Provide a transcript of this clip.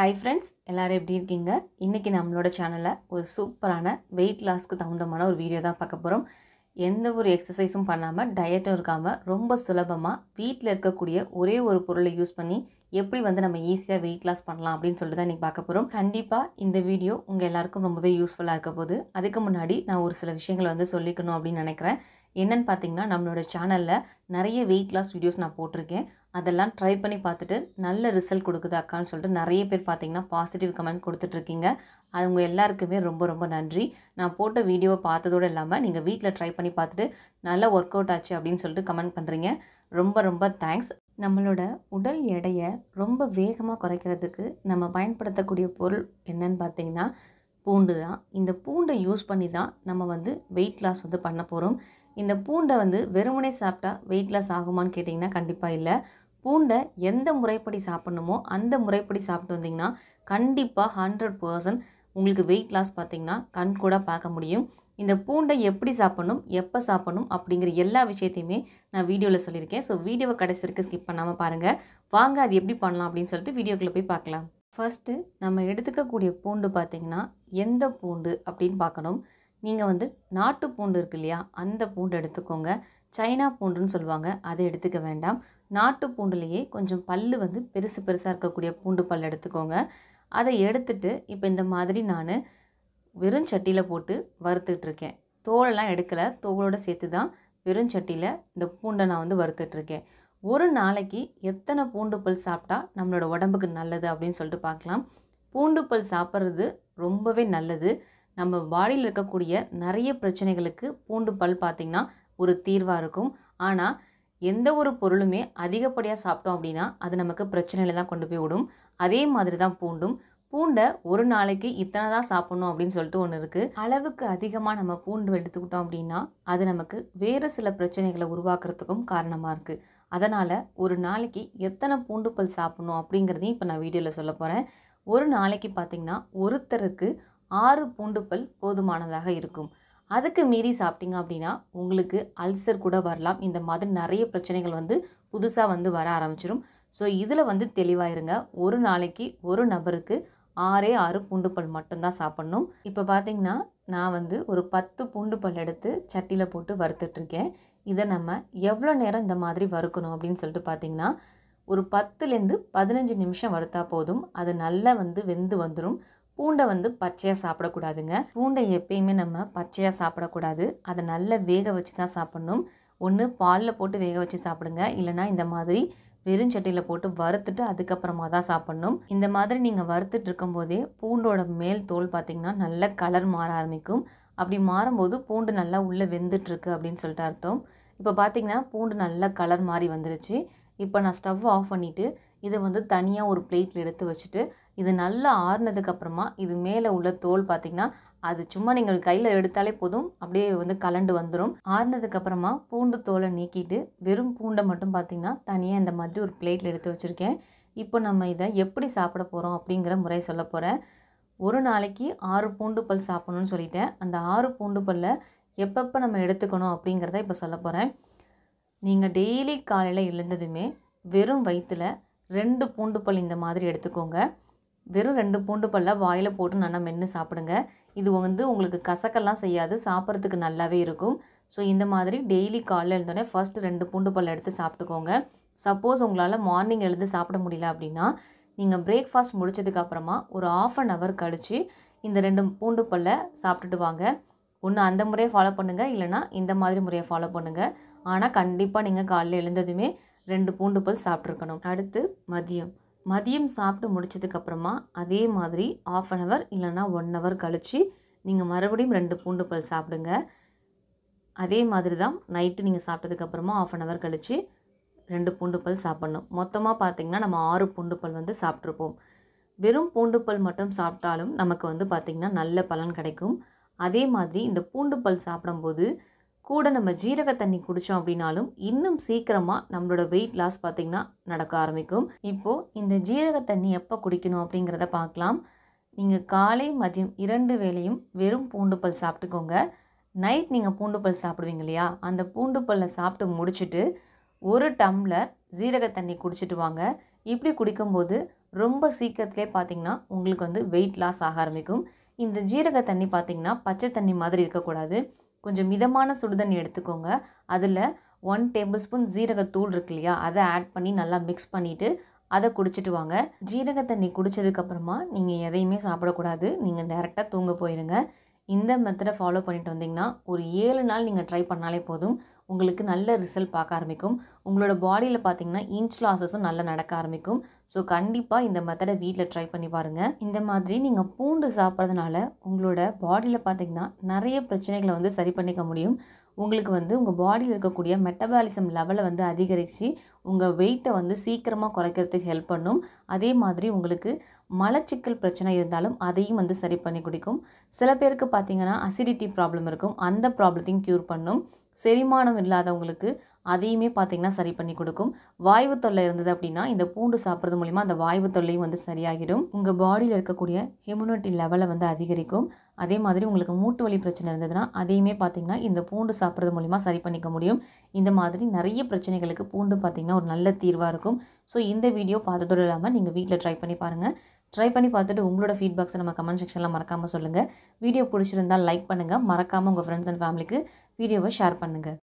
hi friends எல்லோரும் எப்படி இருக்கீங்க இன்றைக்கி நம்மளோட சேனலில் ஒரு சூப்பரான வெயிட் லாஸ்க்கு தகுந்தமான ஒரு வீடியோ தான் பார்க்க போகிறோம் எந்த ஒரு எக்ஸசைஸும் பண்ணாமல் டயட்டும் இருக்காமல் ரொம்ப சுலபமாக வீட்டில் இருக்கக்கூடிய ஒரே ஒரு பொருளை யூஸ் பண்ணி எப்படி வந்து நம்ம ஈஸியாக வெயிட் லாஸ் பண்ணலாம் அப்படின்னு சொல்லிட்டு தான் இன்றைக்கி பார்க்க போகிறோம் கண்டிப்பாக இந்த வீடியோ உங்கள் எல்லாேருக்கும் ரொம்பவே யூஸ்ஃபுல்லாக இருக்க போது அதுக்கு முன்னாடி நான் ஒரு சில விஷயங்களை வந்து சொல்லிக்கணும் அப்படின்னு நினைக்கிறேன் என்னென்னு பார்த்தீங்கன்னா நம்மளோட சேனலில் நிறைய வெயிட் லாஸ் வீடியோஸ் நான் போட்டிருக்கேன் அதெல்லாம் ட்ரை பண்ணி பார்த்துட்டு நல்ல ரிசல்ட் கொடுக்குது அக்கான்னு சொல்லிட்டு நிறைய பேர் பார்த்தீங்கன்னா பாசிட்டிவ் கமெண்ட் கொடுத்துட்ருக்கீங்க அவங்க எல்லாருக்குமே ரொம்ப ரொம்ப நன்றி நான் போட்ட வீடியோவை பார்த்ததோடு இல்லாமல் நீங்கள் வீட்டில் ட்ரை பண்ணி பார்த்துட்டு நல்லா ஒர்க் அவுட் ஆச்சு அப்படின்னு சொல்லிட்டு கமெண்ட் பண்ணுறீங்க ரொம்ப ரொம்ப தேங்க்ஸ் நம்மளோட உடல் எடையை ரொம்ப வேகமாக குறைக்கிறதுக்கு நம்ம பயன்படுத்தக்கூடிய பொருள் என்னன்னு பார்த்தீங்கன்னா பூண்டு தான் இந்த பூண்டை யூஸ் பண்ணி தான் நம்ம வந்து வெயிட் லாஸ் வந்து பண்ண போகிறோம் இந்த பூண்டை வந்து வெறுமனே சாப்பிட்டா வெயிட் லாஸ் ஆகுமான்னு கேட்டிங்கன்னா கண்டிப்பாக இல்லை பூண்டை எந்த முறைப்படி சாப்பிட்ணுமோ அந்த முறைப்படி சாப்பிட்டு வந்தீங்கன்னா கண்டிப்பாக ஹண்ட்ரட் பர்சன்ட் உங்களுக்கு வெயிட் லாஸ் பார்த்திங்கன்னா கண் கூட பார்க்க முடியும் இந்த பூண்டை எப்படி சாப்பிடணும் எப்போ சாப்பிடணும் அப்படிங்கிற எல்லா விஷயத்தையுமே நான் வீடியோவில் சொல்லியிருக்கேன் ஸோ வீடியோவை கடைசி வரைக்கும் ஸ்கிப் பண்ணாமல் பாருங்கள் வாங்க அது எப்படி பண்ணலாம் அப்படின்னு சொல்லிட்டு வீடியோக்குள்ளே போய் பார்க்கலாம் ஃபஸ்ட்டு நம்ம எடுத்துக்கக்கூடிய பூண்டு பார்த்திங்கன்னா எந்த பூண்டு அப்படின்னு பார்க்கணும் நீங்கள் வந்து நாட்டு பூண்டு இருக்கு இல்லையா அந்த பூண்டு எடுத்துக்கோங்க சைனா பூண்டுன்னு சொல்லுவாங்க அதை எடுத்துக்க வேண்டாம் நாட்டு பூண்டுலேயே கொஞ்சம் பல் வந்து பெருசு பெருசாக இருக்கக்கூடிய பூண்டு பல் எடுத்துக்கோங்க அதை எடுத்துட்டு இப்போ இந்த மாதிரி நான் வெறும் சட்டியில் போட்டு வறுத்துட்ருக்கேன் தோலெல்லாம் எடுக்கலை தோலோடு சேர்த்து தான் வெறும் சட்டியில் இந்த பூண்டை நான் வந்து வறுத்துட்ருக்கேன் ஒரு நாளைக்கு எத்தனை பூண்டு பல் சாப்பிட்டா நம்மளோட உடம்புக்கு நல்லது அப்படின்னு சொல்லிட்டு பார்க்கலாம் பூண்டு பல் சாப்பிட்றது ரொம்பவே நல்லது நம்ம பாடியில் இருக்கக்கூடிய நிறைய பிரச்சனைகளுக்கு பூண்டு பல் பார்த்திங்கன்னா ஒரு தீர்வாக இருக்கும் ஆனால் எந்த ஒரு பொருளுமே அதிகப்படியாக சாப்பிட்டோம் அப்படின்னா அது நமக்கு பிரச்சனையில் தான் கொண்டு போய் விடும் அதே மாதிரி தான் பூண்டும் பூண்டை ஒரு நாளைக்கு இத்தனை தான் சாப்பிட்ணும் அப்படின்னு சொல்லிட்டு ஒன்று இருக்குது அளவுக்கு அதிகமாக நம்ம பூண்டு எடுத்துக்கிட்டோம் அப்படின்னா அது நமக்கு வேறு சில பிரச்சனைகளை உருவாக்குறதுக்கும் காரணமாக இருக்குது அதனால் ஒரு நாளைக்கு எத்தனை பூண்டு பல் சாப்பிட்ணும் அப்படிங்கிறதையும் இப்போ நான் வீடியோவில் சொல்ல போகிறேன் ஒரு நாளைக்கு பார்த்திங்கன்னா ஒருத்தருக்கு ஆறு பூண்டு பல் போதுமானதாக இருக்கும் அதுக்கு மீறி சாப்பிட்டீங்க அப்படின்னா உங்களுக்கு அல்சர் கூட வரலாம் இந்த மாதிரி நிறைய பிரச்சனைகள் வந்து புதுசாக வந்து வர ஆரம்பிச்சிடும் ஸோ இதில் வந்து தெளிவாக இருங்க ஒரு நாளைக்கு ஒரு நபருக்கு ஆறே ஆறு பூண்டுப்பல் மட்டும்தான் சாப்பிட்ணும் இப்போ பார்த்தீங்கன்னா நான் வந்து ஒரு பத்து பூண்டுப்பல் எடுத்து சட்டியில் போட்டு வறுத்துட்ருக்கேன் இதை நம்ம எவ்வளோ நேரம் இந்த மாதிரி வறுக்கணும் அப்படின்னு சொல்லிட்டு பார்த்திங்கன்னா ஒரு பத்துலேருந்து பதினஞ்சு நிமிஷம் வறுத்தா போதும் அது நல்லா வந்து வெந்து வந்துடும் பூண்டை வந்து பச்சையாக சாப்பிடக்கூடாதுங்க பூண்டை எப்பயுமே நம்ம பச்சையாக சாப்பிடக்கூடாது அதை நல்லா வேக வச்சு தான் சாப்பிட்ணும் ஒன்று பாலில் போட்டு வேக வச்சு சாப்பிடுங்க இல்லைனா இந்த மாதிரி வெறுஞ்சட்டியில் போட்டு வறுத்துட்டு அதுக்கப்புறமா தான் சாப்பிட்ணும் இந்த மாதிரி நீங்கள் வறுத்துட்டு இருக்கும்போதே பூண்டோட மேல் தோல் பார்த்திங்கன்னா நல்ல கலர் மாற ஆரம்பிக்கும் அப்படி மாறும்போது பூண்டு நல்லா உள்ளே வெந்துட்டுருக்கு அப்படின்னு சொல்லிட்டு அர்த்தம் இப்போ பார்த்திங்கன்னா பூண்டு நல்லா கலர் மாறி வந்துருச்சு இப்போ நான் ஸ்டவ் ஆஃப் பண்ணிவிட்டு இதை வந்து தனியாக ஒரு பிளேட்டில் எடுத்து வச்சுட்டு இது நல்லா ஆறுனதுக்கப்புறமா இது மேலே உள்ள தோல் பார்த்தீங்கன்னா அது சும்மா நீங்கள் கையில் எடுத்தாலே போதும் அப்படியே வந்து கலண்டு வந்துடும் ஆறுனதுக்கப்புறமா பூண்டு தோலை நீக்கிட்டு வெறும் பூண்டை மட்டும் பார்த்தீங்கன்னா தனியாக இந்த மாதிரி ஒரு பிளேட்டில் எடுத்து வச்சுருக்கேன் இப்போ நம்ம இதை எப்படி சாப்பிட போகிறோம் அப்படிங்கிற முறை சொல்ல போகிறேன் ஒரு நாளைக்கு ஆறு பூண்டு பல் சாப்பிட்ணுன்னு சொல்லிட்டேன் அந்த ஆறு பூண்டு பல்லை எப்பப்போ நம்ம எடுத்துக்கணும் அப்படிங்கிறத இப்போ சொல்ல போகிறேன் நீங்கள் டெய்லி காலையில் எழுந்ததுமே வெறும் வயிற்றில் ரெண்டு பூண்டு பல் இந்த மாதிரி எடுத்துக்கோங்க வெறும் ரெண்டு பூண்டு பல்ல வாயில் போட்டு நல்லா மென்று சாப்பிடுங்க இது வந்து உங்களுக்கு கசக்கெல்லாம் செய்யாது சாப்பிட்றதுக்கு நல்லாவே இருக்கும் ஸோ இந்த மாதிரி டெய்லி காலையில் எழுந்தோடனே ஃபஸ்ட்டு ரெண்டு பூண்டு பல்ல எடுத்து சாப்பிட்டுக்கோங்க சப்போஸ் உங்களால் மார்னிங் எழுந்து சாப்பிட முடியல அப்படின்னா நீங்கள் பிரேக்ஃபாஸ்ட் முடித்ததுக்கப்புறமா ஒரு ஆஃப் அன் ஹவர் கழித்து இந்த ரெண்டு பூண்டு பல்ல சாப்பிட்டுட்டு வாங்க ஒன்று அந்த முறையை ஃபாலோ பண்ணுங்கள் இல்லைனா இந்த மாதிரி முறையை ஃபாலோ பண்ணுங்கள் ஆனால் கண்டிப்பாக நீங்கள் காலையில் எழுந்ததுமே ரெண்டு பூண்டு பல் சாப்பிட்ருக்கணும் அடுத்து மதியம் மதியம் சாப்பிட்டு அப்புறமா அதே மாதிரி ஆஃப் அன் ஹவர் இல்லைன்னா ஒன் ஹவர் கழித்து நீங்கள் மறுபடியும் ரெண்டு பூண்டு பல் சாப்பிடுங்க அதே மாதிரி தான் நைட்டு நீங்கள் சாப்பிட்டதுக்கப்புறமா ஆஃப் அன் ஹவர் கழித்து ரெண்டு பூண்டு பல் சாப்பிட்ணும் மொத்தமாக பார்த்திங்கன்னா நம்ம ஆறு பூண்டு பல் வந்து சாப்பிட்ருப்போம் வெறும் பூண்டு பல் மட்டும் சாப்பிட்டாலும் நமக்கு வந்து பார்த்திங்கன்னா நல்ல பலன் கிடைக்கும் அதே மாதிரி இந்த பூண்டு பல் சாப்பிடும்போது கூட நம்ம ஜீரக தண்ணி குடித்தோம் அப்படின்னாலும் இன்னும் சீக்கிரமாக நம்மளோட வெயிட் லாஸ் பார்த்திங்கன்னா நடக்க ஆரம்பிக்கும் இப்போது இந்த ஜீரக தண்ணி எப்போ குடிக்கணும் அப்படிங்கிறத பார்க்கலாம் நீங்கள் காலை மதியம் இரண்டு வேளையும் வெறும் பூண்டு பல் சாப்பிட்டுக்கோங்க நைட் நீங்கள் பூண்டு பல் சாப்பிடுவீங்க இல்லையா அந்த பூண்டு சாப்பிட்டு முடிச்சுட்டு ஒரு டம்ளர் ஜீரக தண்ணி குடிச்சிட்டு வாங்க இப்படி குடிக்கும்போது ரொம்ப சீக்கிரத்திலே பார்த்திங்கன்னா உங்களுக்கு வந்து வெயிட் லாஸ் ஆக ஆரம்பிக்கும் இந்த ஜீரக தண்ணி பார்த்திங்கன்னா பச்சை தண்ணி மாதிரி இருக்கக்கூடாது கொஞ்சம் மிதமான சுடுதண்ணி எடுத்துக்கோங்க அதில் ஒன் டேபிள் ஸ்பூன் ஜீரகத்தூள் இருக்கு இல்லையா அதை ஆட் பண்ணி நல்லா மிக்ஸ் பண்ணிவிட்டு அதை குடிச்சிட்டு வாங்க ஜீரக தண்ணி குடித்ததுக்கப்புறமா நீங்கள் எதையுமே சாப்பிடக்கூடாது நீங்கள் டேரெக்டாக தூங்க போயிடுங்க இந்த மெத்தடை ஃபாலோ பண்ணிட்டு வந்தீங்கன்னா ஒரு ஏழு நாள் நீங்கள் ட்ரை பண்ணாலே போதும் உங்களுக்கு நல்ல ரிசல்ட் பார்க்க ஆரம்பிக்கும் உங்களோட பாடியில் பார்த்தீங்கன்னா இன்ச் லாஸஸும் நல்லா நடக்க ஆரம்பிக்கும் ஸோ கண்டிப்பாக இந்த மெத்தடை வீட்டில் ட்ரை பண்ணி பாருங்கள் இந்த மாதிரி நீங்கள் பூண்டு சாப்பிட்றதுனால உங்களோட பாடியில் பார்த்தீங்கன்னா நிறைய பிரச்சனைகளை வந்து சரி பண்ணிக்க முடியும் உங்களுக்கு வந்து உங்கள் பாடியில் இருக்கக்கூடிய மெட்டபாலிசம் லெவலை வந்து அதிகரித்து உங்கள் வெயிட்டை வந்து சீக்கிரமாக குறைக்கிறதுக்கு ஹெல்ப் பண்ணும் அதே மாதிரி உங்களுக்கு மலச்சிக்கல் பிரச்சனை இருந்தாலும் அதையும் வந்து சரி பண்ணி குடிக்கும் சில பேருக்கு பார்த்திங்கன்னா அசிடிட்டி ப்ராப்ளம் இருக்கும் அந்த ப்ராப்ளத்தையும் க்யூர் பண்ணும் செரிமானம் இல்லாதவங்களுக்கு அதையுமே பார்த்தீங்கன்னா சரி பண்ணி கொடுக்கும் வாய்வு தொல்லை இருந்தது அப்படின்னா இந்த பூண்டு சாப்பிட்றது மூலிமா அந்த வாய்வு தொல்லையும் வந்து சரியாகிடும் உங்கள் பாடியில் இருக்கக்கூடிய ஹியூமினிட்டி லெவலை வந்து அதிகரிக்கும் அதே மாதிரி உங்களுக்கு மூட்டு வலி பிரச்சனை இருந்ததுன்னா அதையுமே பார்த்தீங்கன்னா இந்த பூண்டு சாப்பிட்றது மூலிமா சரி பண்ணிக்க முடியும் இந்த மாதிரி நிறைய பிரச்சனைகளுக்கு பூண்டு பார்த்திங்கன்னா ஒரு நல்ல தீர்வாக இருக்கும் ஸோ இந்த வீடியோ பார்த்ததோடு இல்லாமல் நீங்கள் வீட்டில் ட்ரை பண்ணி பாருங்கள் ட்ரை பண்ணி பார்த்துட்டு உங்களோட ஃபீட்பேக்ஸை நம்ம கமெண்ட் செக்ஷனில் மறக்காமல் சொல்லுங்கள் வீடியோ பிடிச்சிருந்தால் லைக் பண்ணுங்கள் மறக்காமல் உங்கள் ஃப்ரெண்ட்ஸ் அண்ட் ஃபேமிலிக்கு வீடியோவை ஷேர் பண்ணுங்கள்